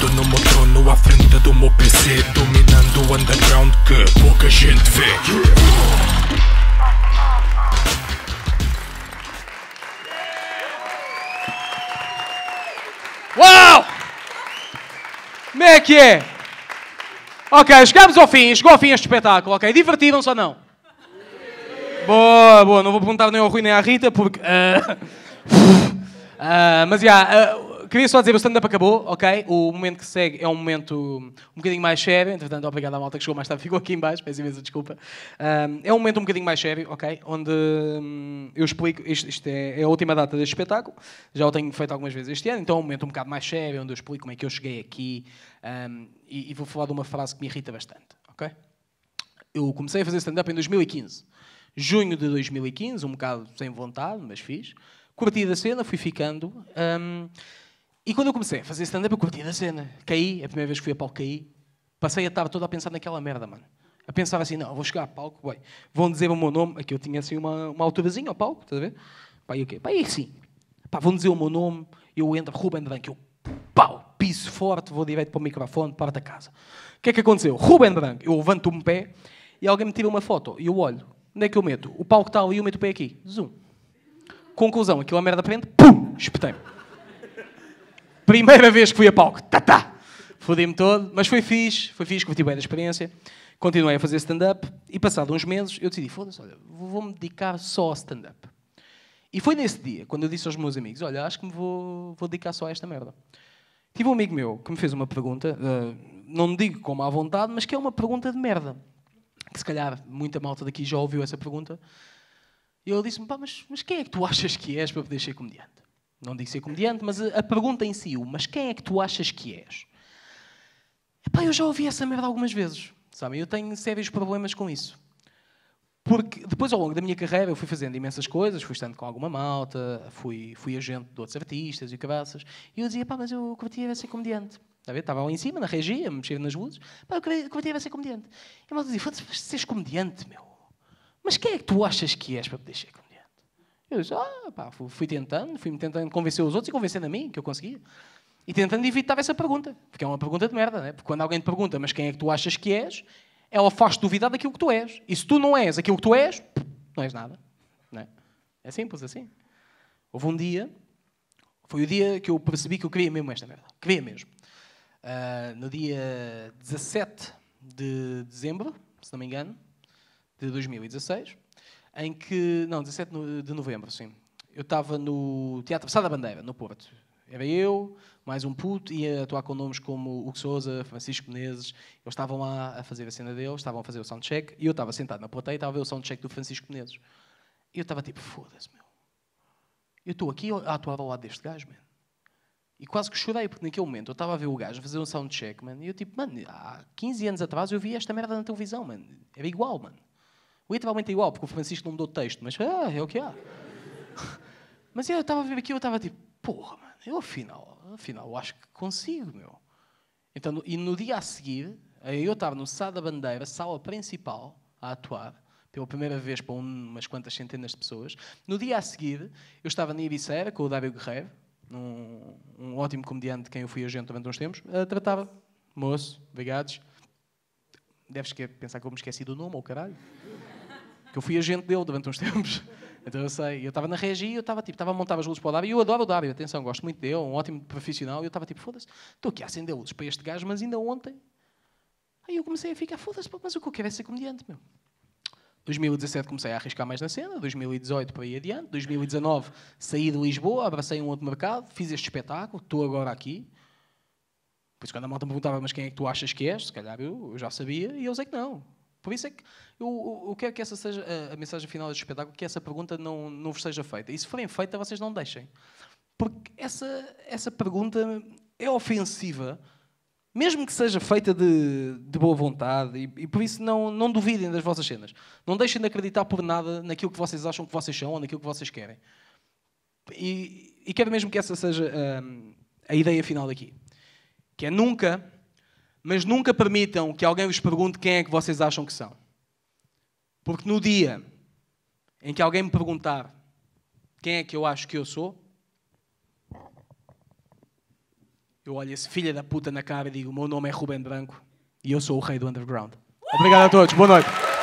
Sentado no meu trono à frente do meu PC Dominando o underground que pouca gente vê Uau! Como é que é? Ok, chegamos ao fim, chegou ao fim este espetáculo, ok? Divertiram-se ou não? Boa, boa, não vou perguntar nem ao Rui nem à Rita porque. Uh... Uh, mas já, yeah, uh, queria só dizer, o stand-up acabou, ok? O momento que segue é um momento um bocadinho mais sério. Entretanto, obrigado à malta que chegou mais tarde, ficou aqui embaixo, peço imensa desculpa. Um, é um momento um bocadinho mais sério, ok? Onde hum, eu explico, isto, isto é, é, a última data deste espetáculo, já o tenho feito algumas vezes este ano, então é um momento um bocado mais sério, onde eu explico como é que eu cheguei aqui um, e, e vou falar de uma frase que me irrita bastante, ok? Eu comecei a fazer stand-up em 2015. Junho de 2015, um bocado sem vontade, mas fiz curti da cena, fui ficando. Um, e quando eu comecei a fazer stand-up, eu curti da cena. Caí, a primeira vez que fui a palco caí. Passei a tarde toda a pensar naquela merda, mano. a pensava assim, não, vou chegar a palco, boy. vão dizer o meu nome. Aqui eu tinha assim uma, uma alturazinha ao palco, estás a ver? Pá, e o quê? Pá, e sim Pá, vão dizer o meu nome, eu entro, Ruben Branco, eu pau, piso forte, vou direito para o microfone, para da casa. O que é que aconteceu? Ruben Branco, eu levanto um pé e alguém me tira uma foto e eu olho. Onde é que eu meto? O palco está ali, eu meto o pé aqui. Zoom. Conclusão, aquilo é merda prende, pum, espetei-me. Primeira vez que fui a palco, tá, tá. Fodi-me todo, mas foi fixe, foi fixe, curti bem da experiência. Continuei a fazer stand-up e, passado uns meses, eu decidi: foda-se, olha, vou-me dedicar só ao stand-up. E foi nesse dia, quando eu disse aos meus amigos: olha, acho que me vou, vou dedicar só a esta merda. Tive um amigo meu que me fez uma pergunta, uh, não digo como à vontade, mas que é uma pergunta de merda. Que se calhar muita malta daqui já ouviu essa pergunta. E ele disse-me: pá, mas, mas quem é que tu achas que és para poder ser comediante? Não digo ser comediante, mas eh, a pergunta em si, mas quem é que tu achas que és? Epá, eu já ouvi essa merda algumas vezes, sabe? Eu tenho sérios problemas com isso. Porque depois, ao longo da minha carreira, eu fui fazendo imensas coisas, fui estando com alguma malta, fui, fui agente de outros artistas e cabaças, e eu dizia, pá, mas eu curtia era ser comediante. Tá Estava lá em cima, na regia, mexendo nas luzes, pá, eu curtia era ser comediante. E a malta dizia, foda-se, seres comediante, meu. Mas quem é que tu achas que és para poder ser comediante? Eu disse, ah, pá, fui tentando, fui-me tentando convencer os outros e convencendo a mim que eu conseguia. E tentando evitar essa pergunta, porque é uma pergunta de merda, né? Porque quando alguém te pergunta, mas quem é que tu achas que és, ela é faz-te duvidar daquilo que tu és. E se tu não és aquilo que tu és, não és nada. Não é? é simples assim. Houve um dia, foi o dia que eu percebi que eu queria mesmo esta merda. Queria mesmo. Uh, no dia 17 de dezembro, se não me engano, de 2016 em que. Não, 17 de novembro, sim. Eu estava no Teatro Sá da Bandeira, no Porto. Era eu, mais um puto, ia atuar com nomes como Hugo Souza, Francisco Menezes. Eles estavam lá a fazer a cena deles, estavam a fazer o soundcheck, e eu estava sentado na plateia e estava a ver o soundcheck do Francisco Menezes. E eu estava tipo, foda-se, meu. Eu estou aqui a atuar ao lado deste gajo, mano. E quase que chorei, porque naquele momento eu estava a ver o gajo fazer um soundcheck, mano, e eu tipo, mano, há 15 anos atrás eu vi esta merda na televisão, mano. Era igual, mano. O literalmente é igual, porque o Francisco não mudou o texto, mas ah, é o que há. mas eu estava a ver aquilo, eu estava tipo, porra, mano, eu afinal, afinal, eu acho que consigo, meu. Então, e no dia a seguir, eh, eu estava no Sá da Bandeira, sala principal, a atuar, pela primeira vez para umas quantas centenas de pessoas. No dia a seguir, eu estava na Ibicera com o Dário Guerreiro, um, um ótimo comediante de quem eu fui agente durante uns tempos, uh, eh, tratava. Moço, obrigados. Deves pensar que eu me esqueci do nome, ou caralho eu fui agente dele durante uns tempos. Então eu sei, eu estava na regi, eu estava tipo, estava a montar as luzes para o Dário, e eu adoro o Dário, atenção, gosto muito dele, um ótimo profissional, e eu estava tipo, foda-se, estou aqui a acender luzes para este gajo, mas ainda ontem. Aí eu comecei a ficar, foda-se, mas o que eu quero é ser comediante, meu. 2017 comecei a arriscar mais na cena, 2018 para ir adiante, 2019 saí de Lisboa, abracei um outro mercado, fiz este espetáculo, estou agora aqui. Por isso quando a malta me perguntava, mas quem é que tu achas que és? Se calhar eu, eu já sabia, e eu sei é que não. Por isso é que eu, eu quero é que essa seja a, a mensagem final deste espetáculo, que essa pergunta não, não vos seja feita. E se forem feita, vocês não deixem. Porque essa, essa pergunta é ofensiva, mesmo que seja feita de, de boa vontade, e, e, por isso não, não duvidem das vossas cenas. Não deixem de acreditar por nada naquilo que vocês acham que vocês são ou naquilo que vocês querem. E, e quero mesmo que essa seja a, hum, a ideia final daqui. Que é nunca mas nunca permitam que alguém vos pergunte quem é que vocês acham que são. Porque no dia em que alguém me perguntar quem é que eu acho que eu sou, eu olho esse filho da puta na cara e digo: o meu nome é Ruben Branco e eu sou o rei do underground. Obrigado a todos, boa noite.